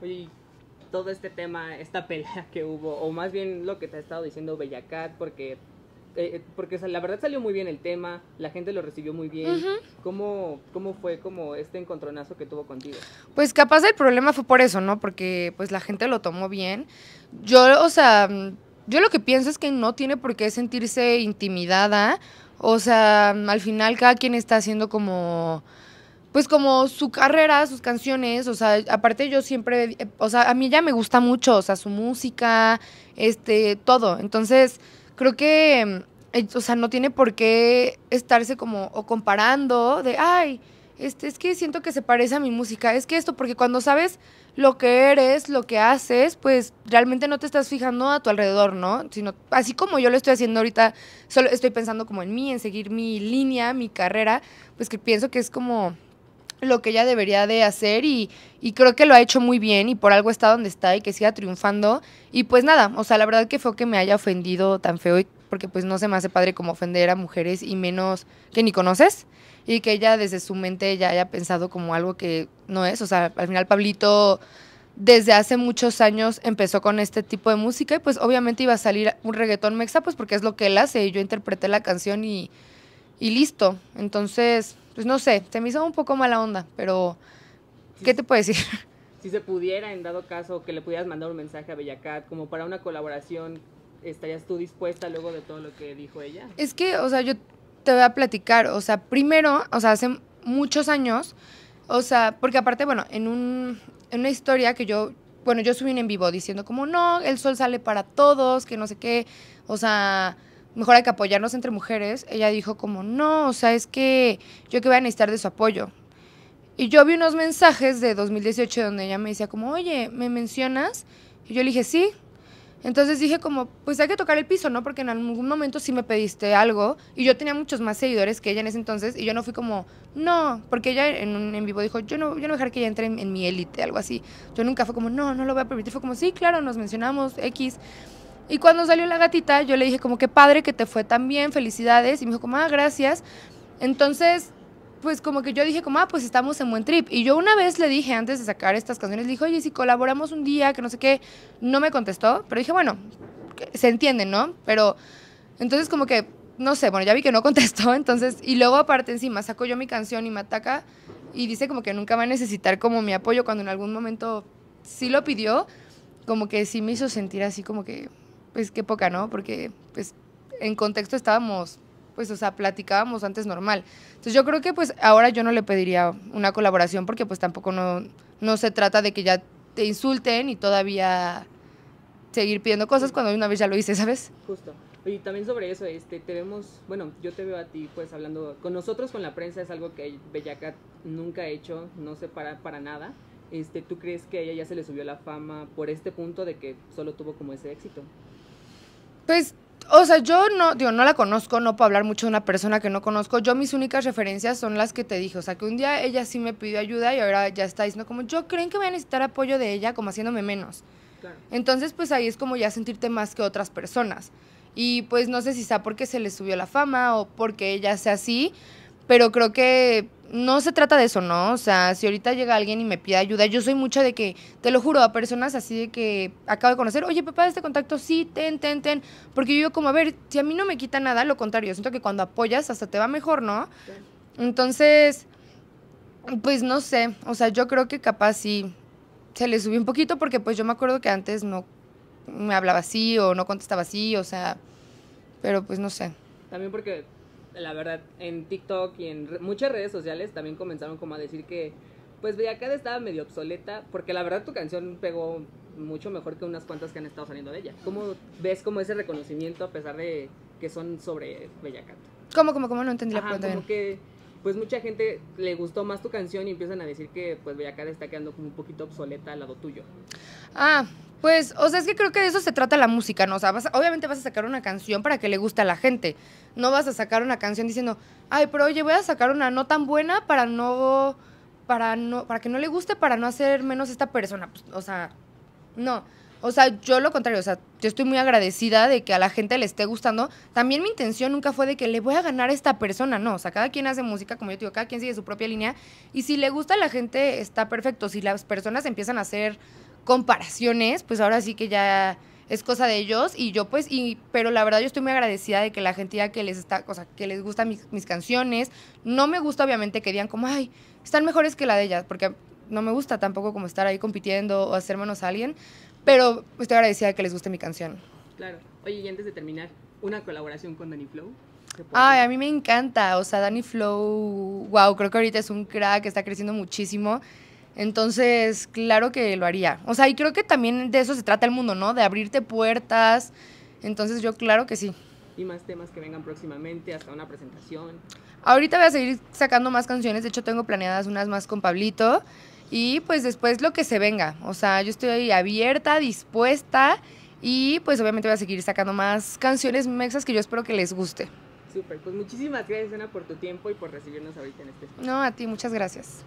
Oye, todo este tema, esta pelea que hubo, o más bien lo que te ha estado diciendo Bellacat, porque eh, eh, porque la verdad salió muy bien el tema, la gente lo recibió muy bien. ¿Cómo, ¿Cómo fue como este encontronazo que tuvo contigo? Pues capaz el problema fue por eso, ¿no? Porque pues la gente lo tomó bien. Yo, o sea, mm, yo lo que pienso es que no tiene por qué sentirse intimidada. O sea, al final cada quien está haciendo como pues como su carrera, sus canciones, o sea, aparte yo siempre, o sea, a mí ya me gusta mucho, o sea, su música, este, todo. Entonces, creo que, eh, o sea, no tiene por qué estarse como o comparando de, ay, este, es que siento que se parece a mi música, es que esto, porque cuando sabes lo que eres, lo que haces, pues realmente no te estás fijando a tu alrededor, ¿no? Sino, así como yo lo estoy haciendo ahorita, solo estoy pensando como en mí, en seguir mi línea, mi carrera, pues que pienso que es como lo que ella debería de hacer y, creo que lo ha hecho muy bien y por algo está donde está y que siga triunfando. Y pues nada, o sea, la verdad que fue que me haya ofendido tan feo porque pues no se me hace padre como ofender a mujeres y menos que ni conoces y que ella desde su mente ya haya pensado como algo que no es. O sea, al final Pablito desde hace muchos años empezó con este tipo de música y pues obviamente iba a salir un reggaetón mexa pues porque es lo que él hace y yo interpreté la canción y y listo. Entonces, pues no sé, se me hizo un poco mala onda, pero ¿qué te puedo decir? Si se pudiera, en dado caso, que le pudieras mandar un mensaje a Bellacat, como para una colaboración, ¿estarías tú dispuesta luego de todo lo que dijo ella? Es que, o sea, yo te voy a platicar, o sea, primero, o sea, hace muchos años, o sea, porque aparte, bueno, en, un, en una historia que yo, bueno, yo subí en vivo diciendo como, no, el sol sale para todos, que no sé qué, o sea, mejor hay que apoyarnos entre mujeres, ella dijo como, no, o sea, es que yo que voy a necesitar de su apoyo. Y yo vi unos mensajes de 2018 donde ella me decía como, oye, ¿me mencionas? Y yo le dije, sí. Entonces dije como, pues hay que tocar el piso, ¿no? Porque en algún momento sí me pediste algo y yo tenía muchos más seguidores que ella en ese entonces y yo no fui como, no, porque ella en un en vivo dijo, yo no, voy a dejar que ella entre en, mi élite, algo así. Yo nunca fue como, no, no lo voy a permitir, fue como, sí, claro, nos mencionamos, X. Y cuando salió la gatita, yo le dije como, que padre que te fue tan bien, felicidades. Y me dijo como, ah, gracias. Entonces, pues como que yo dije como, ah, pues estamos en buen trip. Y yo una vez le dije antes de sacar estas canciones, le dije, oye, si colaboramos un día, que no sé qué, no me contestó, pero dije, bueno, se entiende, ¿no? Pero entonces como que, no sé, bueno, ya vi que no contestó, entonces, y luego aparte encima, saco yo mi canción y me ataca y dice como que nunca va a necesitar como mi apoyo cuando en algún momento sí lo pidió, como que sí me hizo sentir así como que pues qué poca, ¿no? Porque pues en contexto estábamos, pues, o sea, platicábamos antes normal. Entonces yo creo que pues ahora yo no le pediría una colaboración porque pues tampoco no, no se trata de que ya te insulten y todavía seguir pidiendo cosas cuando una vez ya lo hice, ¿sabes? Justo. Y también sobre eso, este, te vemos, bueno, yo te veo a ti pues hablando con nosotros, con la prensa, es algo que Bellacat nunca ha hecho, no se para para nada. Este, ¿Tú crees que a ella ya se le subió la fama por este punto de que solo tuvo como ese éxito? Pues, o sea, yo no, digo, no la conozco, no puedo hablar mucho de una persona que no conozco. Yo mis únicas referencias son las que te dije. O sea, que un día ella sí me pidió ayuda y ahora ya está diciendo como, yo creen que voy a necesitar apoyo de ella, como haciéndome menos. Entonces, pues ahí es como ya sentirte más que otras personas. Y pues no sé si sea porque se le subió la fama o porque ella sea así, pero creo que no se trata de eso, ¿no? O sea, si ahorita llega alguien y me pide ayuda, yo soy mucha de que, te lo juro, a personas así de que acabo de conocer, oye, papá, este contacto, sí, ten, ten, ten. Porque yo como, a ver, si a mí no me quita nada, lo contrario, siento que cuando apoyas hasta te va mejor, ¿no? Entonces, pues no sé, o sea, yo creo que capaz sí se le subió un poquito porque pues yo me acuerdo que antes no me hablaba así o no contestaba así, o sea, pero pues no sé. También porque la verdad, en TikTok y en muchas redes sociales también comenzaron como a decir que, pues Bellacat estaba medio obsoleta, porque la verdad tu canción pegó mucho mejor que unas cuantas que han estado saliendo de ella. ¿Cómo ves como ese reconocimiento a pesar de que son sobre Bellacat? ¿Cómo, cómo, cómo? No entendí la pregunta. Como que pues mucha gente le gustó más tu canción y empiezan a decir que pues Bellacara está quedando como un poquito obsoleta al lado tuyo. Ah, pues, o sea, es que creo que de eso se trata la música, ¿no? O sea, obviamente vas a sacar una canción para que le guste a la gente. No vas a sacar una canción diciendo, ay, pero oye, voy a sacar una no tan buena para no, para no, para que no le guste, para no hacer menos esta persona. Pues, o sea, no. O sea, yo lo contrario, o sea, yo estoy muy agradecida de que a la gente le esté gustando. También mi intención nunca fue de que le voy a ganar a esta persona, no. O sea, cada quien hace música, como yo digo, cada quien sigue su propia línea. Y si le gusta a la gente, está perfecto. Si las personas empiezan a hacer comparaciones, pues ahora sí que ya es cosa de ellos y yo pues y pero la verdad yo estoy muy agradecida de que la gente ya que les está o sea que les gustan mis, mis, canciones no me gusta obviamente que digan como ay están mejores que la de ellas porque no me gusta tampoco como estar ahí compitiendo o manos a alguien, pero estoy agradecida de que les guste mi canción. Claro. Oye, y antes de terminar, ¿una colaboración con Dani Flow? Ay, a mí me encanta. O sea, Danny Flow, wow, creo que ahorita es un crack, está creciendo muchísimo. Entonces, claro que lo haría. O sea, y creo que también de eso se trata el mundo, ¿no? De abrirte puertas. Entonces, yo claro que sí. Y más temas que vengan próximamente, hasta una presentación. Ahorita voy a seguir sacando más canciones. De hecho, tengo planeadas unas más con Pablito y pues después lo que se venga. O sea, yo estoy abierta, dispuesta y pues obviamente voy a seguir sacando más canciones mexas que yo espero que les guste. Súper, pues muchísimas gracias Ana por tu tiempo y por recibirnos ahorita en este espacio. No, a ti, muchas gracias.